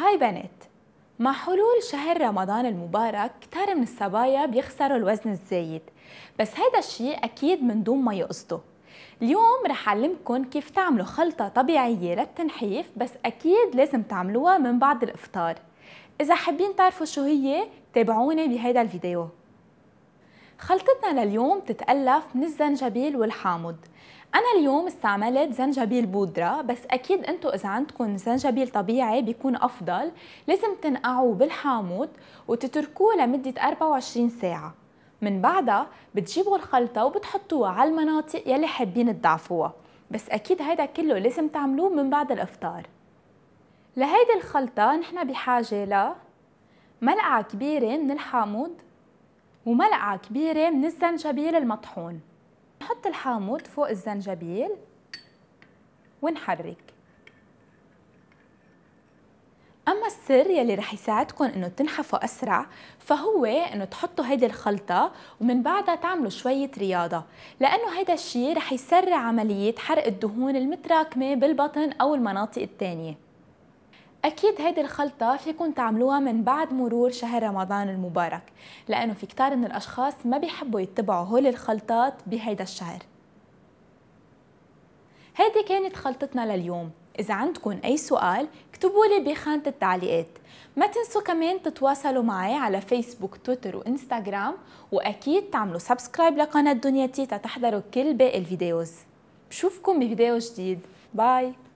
هاي بنت مع حلول شهر رمضان المبارك كتار من الصبايا بيخسروا الوزن الزايد بس هيدا الشيء أكيد من دون ما يقصدوا اليوم رح أعلمكم كيف تعملوا خلطة طبيعية للتنحيف بس أكيد لازم تعملوها من بعد الإفطار إذا حابين تعرفوا شو هي تابعوني بهيدا الفيديو خلطتنا لليوم تتألف من الزنجبيل والحامض انا اليوم استعملت زنجبيل بودره بس اكيد انتم اذا عندكم زنجبيل طبيعي بيكون افضل لازم تنقعوه بالحامض وتتركوه لمده 24 ساعه من بعدها بتجيبوا الخلطه وبتحطوها على المناطق يلي حابين تضعفوها بس اكيد هيدا كله لازم تعملوه من بعد الافطار لهيدي الخلطه نحن بحاجه ل ملعقه كبيره من الحامض وملعقه كبيره من الزنجبيل المطحون نحط الحامض فوق الزنجبيل ونحرك أما السر يلي رح يساعدكم إنه تنحفوا أسرع فهو إنه تحطوا هيدي الخلطة ومن بعدها تعملوا شوية رياضة لأنه هيدا الشي رح يسرع عملية حرق الدهون المتراكمة بالبطن أو المناطق التانية أكيد هيدي الخلطة فيكم تعملوها من بعد مرور شهر رمضان المبارك لأنه في كتار من الأشخاص ما بيحبوا يتبعوا هول الخلطات بهيدا الشهر هيدي كانت خلطتنا لليوم إذا عندكم أي سؤال اكتبوا لي بخانة التعليقات ما تنسوا كمان تتواصلوا معي على فيسبوك تويتر وإنستغرام وأكيد تعملوا سبسكرايب لقناة دنيتي تتحضروا كل باقي الفيديوز بشوفكم بفيديو جديد باي